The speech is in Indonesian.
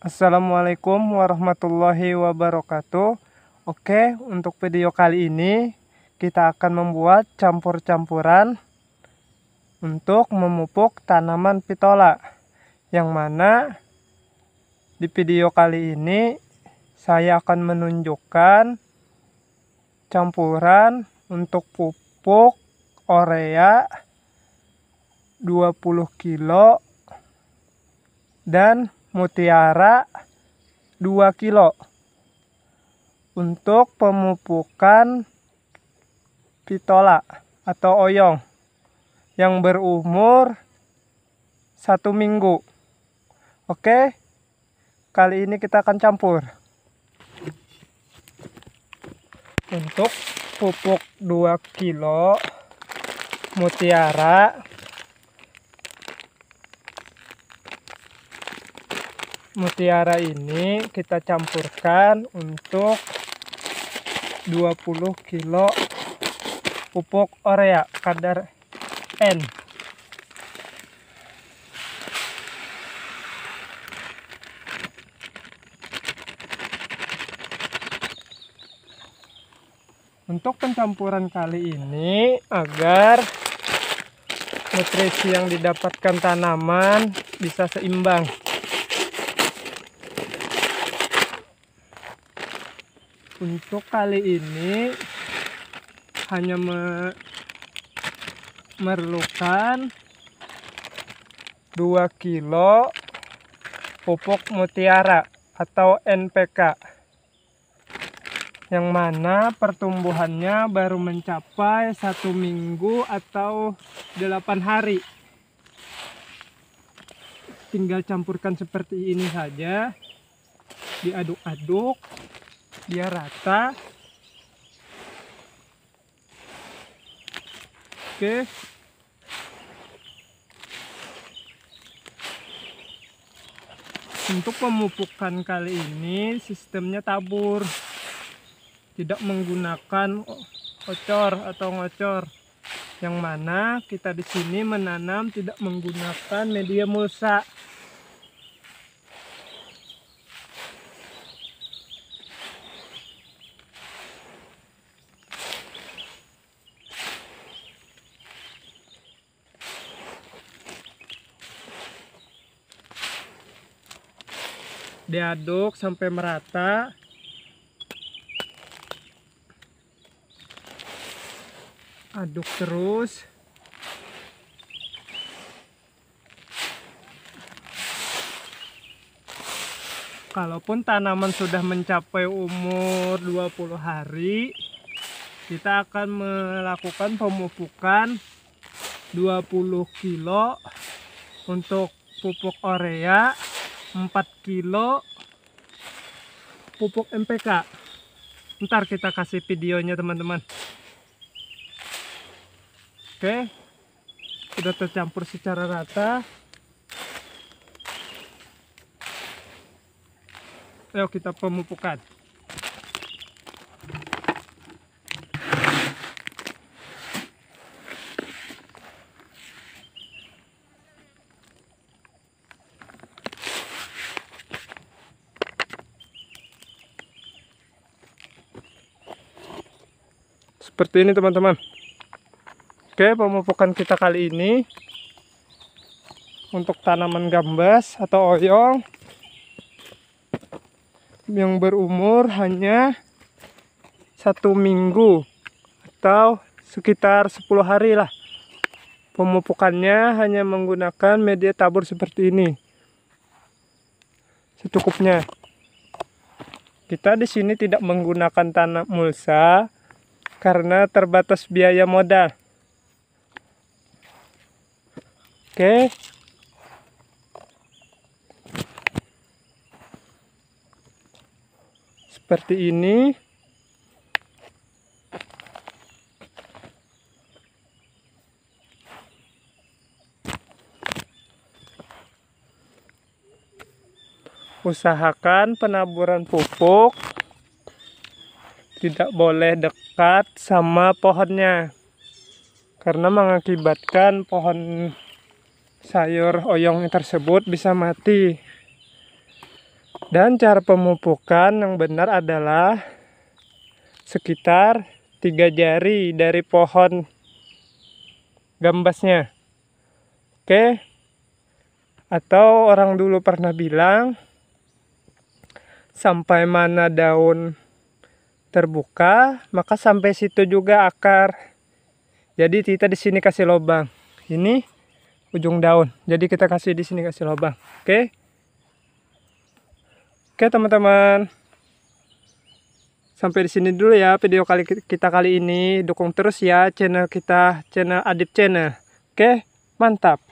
Assalamualaikum warahmatullahi wabarakatuh. Oke, untuk video kali ini kita akan membuat campur-campuran untuk memupuk tanaman pitola. Yang mana di video kali ini saya akan menunjukkan campuran untuk pupuk orea 20 kilo dan mutiara 2 kilo untuk pemupukan pitola atau oyong yang berumur satu minggu. Oke, kali ini kita akan campur. Untuk pupuk 2 kilo mutiara mutiara ini kita campurkan untuk 20 kilo pupuk orea kadar N untuk pencampuran kali ini agar nutrisi yang didapatkan tanaman bisa seimbang untuk kali ini hanya memerlukan 2 kilo pupuk mutiara atau NPK yang mana pertumbuhannya baru mencapai satu minggu atau 8 hari tinggal campurkan seperti ini saja diaduk-aduk dia rata oke untuk pemupukan kali ini sistemnya tabur tidak menggunakan ocor atau ngocor yang mana kita di sini menanam tidak menggunakan media mulsa diaduk sampai merata aduk terus kalaupun tanaman sudah mencapai umur 20 hari kita akan melakukan pemupukan 20 kilo untuk pupuk orea 4 kilo pupuk MPK ntar kita kasih videonya teman-teman oke sudah tercampur secara rata ayo kita pemupukan seperti ini teman-teman oke pemupukan kita kali ini untuk tanaman gambas atau oyong yang berumur hanya satu minggu atau sekitar 10 hari lah pemupukannya hanya menggunakan media tabur seperti ini secukupnya kita di sini tidak menggunakan tanah mulsa karena terbatas biaya modal. Oke. Seperti ini. Usahakan penaburan pupuk tidak boleh dekat sama pohonnya karena mengakibatkan pohon sayur oyong tersebut bisa mati dan cara pemupukan yang benar adalah sekitar tiga jari dari pohon gambasnya oke atau orang dulu pernah bilang sampai mana daun terbuka maka sampai situ juga akar jadi kita di sini kasih lubang ini ujung daun jadi kita kasih di sini kasih lubang oke oke teman-teman sampai di sini dulu ya video kali kita kali ini dukung terus ya channel kita channel adip channel oke mantap